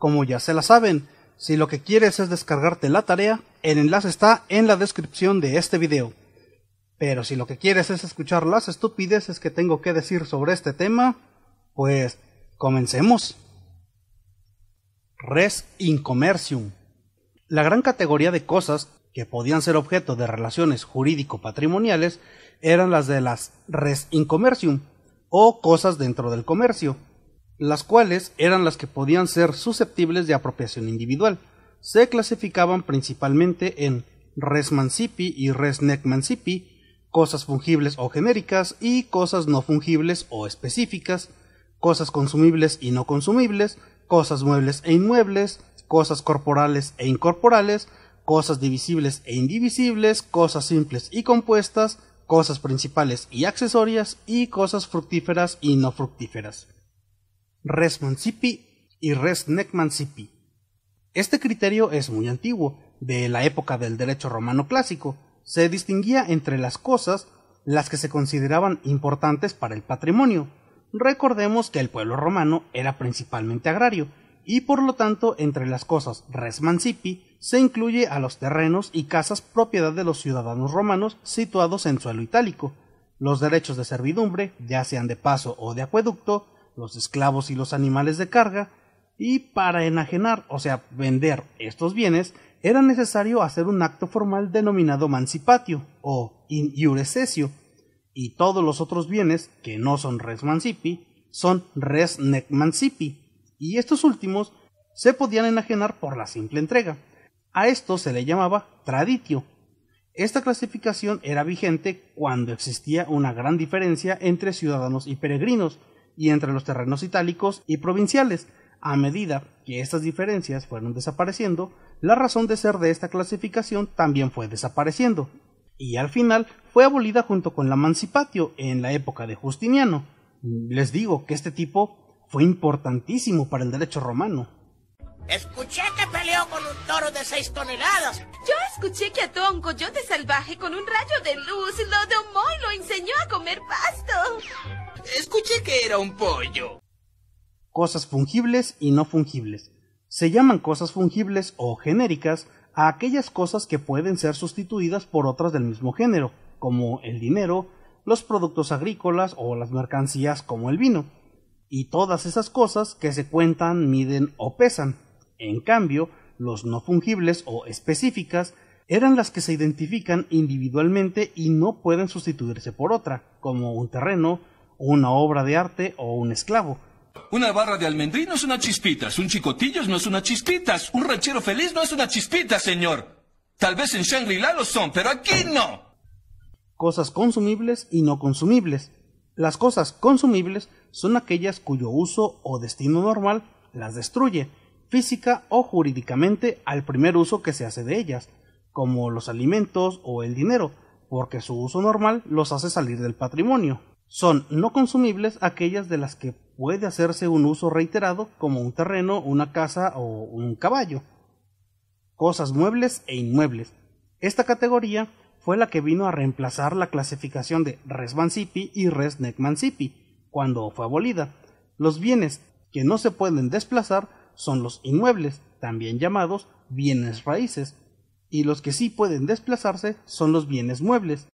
Como ya se la saben, si lo que quieres es descargarte la tarea, el enlace está en la descripción de este video. Pero si lo que quieres es escuchar las estupideces que tengo que decir sobre este tema, pues comencemos. Res in commercium. La gran categoría de cosas que podían ser objeto de relaciones jurídico-patrimoniales eran las de las res in commercium o cosas dentro del comercio las cuales eran las que podían ser susceptibles de apropiación individual. Se clasificaban principalmente en res mancipi y res nec mancipi, cosas fungibles o genéricas y cosas no fungibles o específicas, cosas consumibles y no consumibles, cosas muebles e inmuebles, cosas corporales e incorporales, cosas divisibles e indivisibles, cosas simples y compuestas, cosas principales y accesorias y cosas fructíferas y no fructíferas res mancipi y res nec Este criterio es muy antiguo, de la época del derecho romano clásico. Se distinguía entre las cosas las que se consideraban importantes para el patrimonio. Recordemos que el pueblo romano era principalmente agrario, y por lo tanto entre las cosas res mancipi se incluye a los terrenos y casas propiedad de los ciudadanos romanos situados en suelo itálico. Los derechos de servidumbre, ya sean de paso o de acueducto, los esclavos y los animales de carga, y para enajenar, o sea, vender estos bienes, era necesario hacer un acto formal denominado mancipatio o in iurecesio, y todos los otros bienes, que no son res mancipi, son res nec mancipi, y estos últimos se podían enajenar por la simple entrega. A esto se le llamaba traditio. Esta clasificación era vigente cuando existía una gran diferencia entre ciudadanos y peregrinos, y entre los terrenos itálicos y provinciales. A medida que estas diferencias fueron desapareciendo, la razón de ser de esta clasificación también fue desapareciendo, y al final fue abolida junto con la mancipatio en la época de Justiniano. Les digo que este tipo fue importantísimo para el derecho romano. Escuché que peleó con un toro de seis toneladas. Yo escuché que ató a un coyote salvaje con un rayo de luz, lo domó y lo enseñó a comer pasto. Escuché que era un pollo. Cosas fungibles y no fungibles. Se llaman cosas fungibles o genéricas a aquellas cosas que pueden ser sustituidas por otras del mismo género, como el dinero, los productos agrícolas o las mercancías como el vino, y todas esas cosas que se cuentan, miden o pesan. En cambio, los no fungibles o específicas eran las que se identifican individualmente y no pueden sustituirse por otra, como un terreno, una obra de arte o un esclavo. Una barra de almendrí no es una chispita, un chicotillos no es una chispitas, un ranchero feliz no es una chispita, señor. Tal vez en Shangri-La lo son, pero aquí no. Cosas consumibles y no consumibles. Las cosas consumibles son aquellas cuyo uso o destino normal las destruye, física o jurídicamente, al primer uso que se hace de ellas, como los alimentos o el dinero, porque su uso normal los hace salir del patrimonio. Son no consumibles aquellas de las que puede hacerse un uso reiterado como un terreno, una casa o un caballo. Cosas muebles e inmuebles. Esta categoría fue la que vino a reemplazar la clasificación de res Mancipi y res cuando fue abolida. Los bienes que no se pueden desplazar son los inmuebles, también llamados bienes raíces, y los que sí pueden desplazarse son los bienes muebles.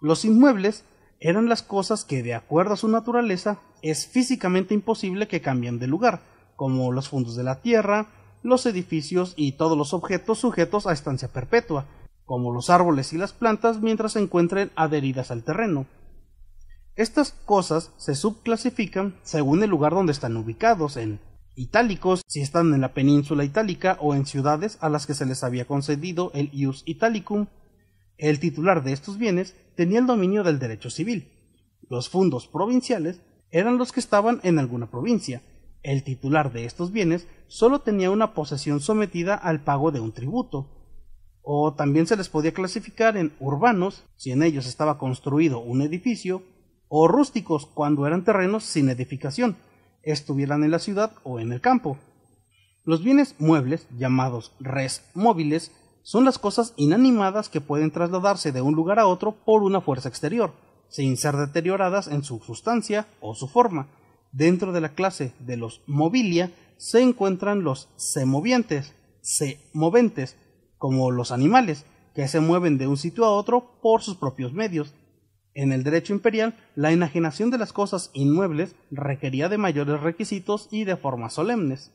Los inmuebles eran las cosas que, de acuerdo a su naturaleza, es físicamente imposible que cambien de lugar, como los fondos de la tierra, los edificios y todos los objetos sujetos a estancia perpetua, como los árboles y las plantas mientras se encuentren adheridas al terreno. Estas cosas se subclasifican según el lugar donde están ubicados, en itálicos si están en la península itálica o en ciudades a las que se les había concedido el ius italicum, el titular de estos bienes tenía el dominio del derecho civil. Los fundos provinciales eran los que estaban en alguna provincia. El titular de estos bienes solo tenía una posesión sometida al pago de un tributo, o también se les podía clasificar en urbanos, si en ellos estaba construido un edificio, o rústicos, cuando eran terrenos sin edificación, estuvieran en la ciudad o en el campo. Los bienes muebles, llamados res móviles, son las cosas inanimadas que pueden trasladarse de un lugar a otro por una fuerza exterior, sin ser deterioradas en su sustancia o su forma. Dentro de la clase de los mobilia se encuentran los semovientes, se-moventes, como los animales, que se mueven de un sitio a otro por sus propios medios. En el derecho imperial, la enajenación de las cosas inmuebles requería de mayores requisitos y de formas solemnes.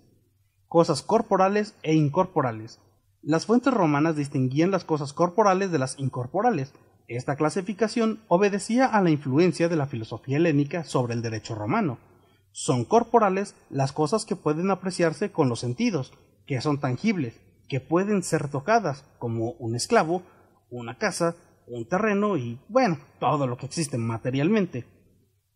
Cosas corporales e incorporales, las fuentes romanas distinguían las cosas corporales de las incorporales. Esta clasificación obedecía a la influencia de la filosofía helénica sobre el derecho romano. Son corporales las cosas que pueden apreciarse con los sentidos, que son tangibles, que pueden ser tocadas, como un esclavo, una casa, un terreno y, bueno, todo lo que existe materialmente.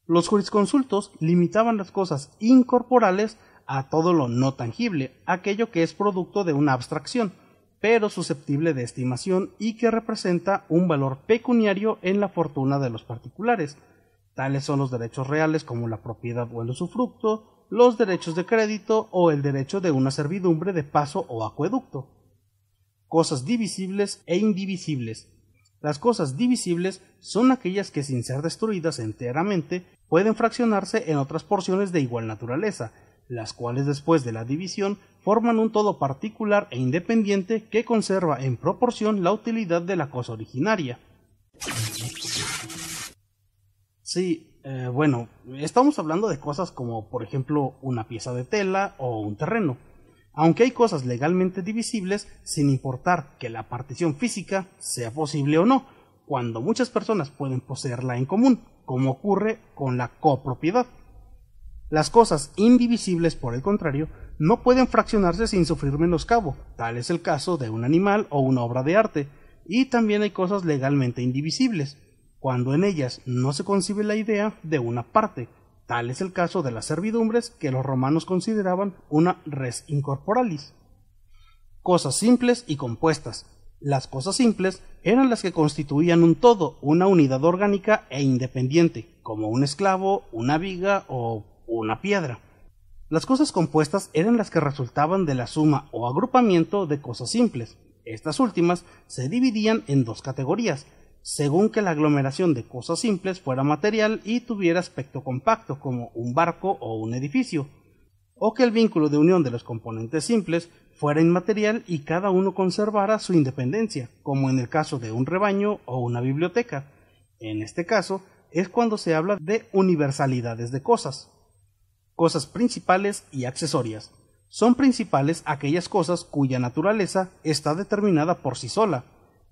Los jurisconsultos limitaban las cosas incorporales a todo lo no tangible, aquello que es producto de una abstracción, pero susceptible de estimación y que representa un valor pecuniario en la fortuna de los particulares. Tales son los derechos reales como la propiedad o el usufructo, los derechos de crédito o el derecho de una servidumbre de paso o acueducto. Cosas divisibles e indivisibles. Las cosas divisibles son aquellas que sin ser destruidas enteramente pueden fraccionarse en otras porciones de igual naturaleza, las cuales después de la división forman un todo particular e independiente que conserva en proporción la utilidad de la cosa originaria. Sí, eh, bueno, estamos hablando de cosas como por ejemplo una pieza de tela o un terreno. Aunque hay cosas legalmente divisibles, sin importar que la partición física sea posible o no, cuando muchas personas pueden poseerla en común, como ocurre con la copropiedad. Las cosas indivisibles, por el contrario, no pueden fraccionarse sin sufrir menoscabo, tal es el caso de un animal o una obra de arte, y también hay cosas legalmente indivisibles, cuando en ellas no se concibe la idea de una parte, tal es el caso de las servidumbres que los romanos consideraban una res incorporalis. Cosas simples y compuestas. Las cosas simples eran las que constituían un todo, una unidad orgánica e independiente, como un esclavo, una viga o una piedra. Las cosas compuestas eran las que resultaban de la suma o agrupamiento de cosas simples. Estas últimas se dividían en dos categorías, según que la aglomeración de cosas simples fuera material y tuviera aspecto compacto como un barco o un edificio, o que el vínculo de unión de los componentes simples fuera inmaterial y cada uno conservara su independencia, como en el caso de un rebaño o una biblioteca. En este caso es cuando se habla de universalidades de cosas cosas principales y accesorias. Son principales aquellas cosas cuya naturaleza está determinada por sí sola,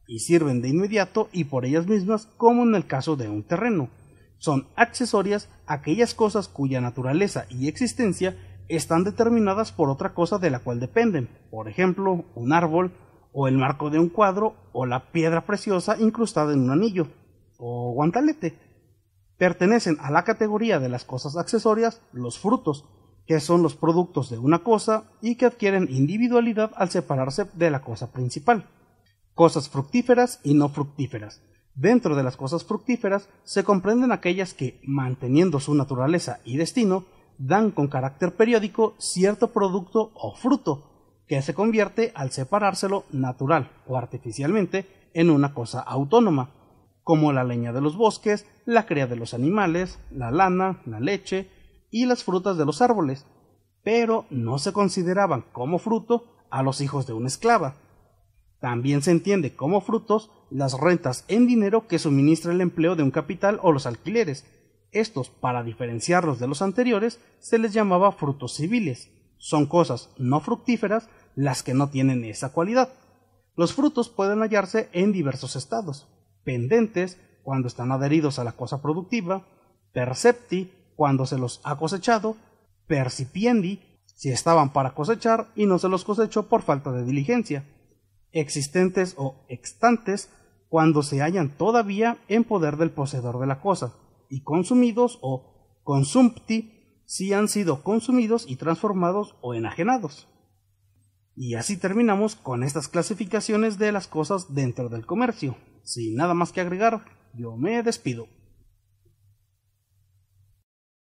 y sirven de inmediato y por ellas mismas como en el caso de un terreno. Son accesorias aquellas cosas cuya naturaleza y existencia están determinadas por otra cosa de la cual dependen, por ejemplo, un árbol, o el marco de un cuadro, o la piedra preciosa incrustada en un anillo, o guantalete, Pertenecen a la categoría de las cosas accesorias los frutos, que son los productos de una cosa y que adquieren individualidad al separarse de la cosa principal. Cosas fructíferas y no fructíferas. Dentro de las cosas fructíferas se comprenden aquellas que, manteniendo su naturaleza y destino, dan con carácter periódico cierto producto o fruto, que se convierte al separárselo natural o artificialmente en una cosa autónoma, como la leña de los bosques, la cría de los animales, la lana, la leche y las frutas de los árboles, pero no se consideraban como fruto a los hijos de una esclava. También se entiende como frutos las rentas en dinero que suministra el empleo de un capital o los alquileres. Estos, para diferenciarlos de los anteriores, se les llamaba frutos civiles. Son cosas no fructíferas las que no tienen esa cualidad. Los frutos pueden hallarse en diversos estados pendentes cuando están adheridos a la cosa productiva, percepti cuando se los ha cosechado, percipiendi si estaban para cosechar y no se los cosechó por falta de diligencia, existentes o extantes cuando se hallan todavía en poder del poseedor de la cosa, y consumidos o consumpti si han sido consumidos y transformados o enajenados. Y así terminamos con estas clasificaciones de las cosas dentro del comercio. Sin nada más que agregar, yo me despido.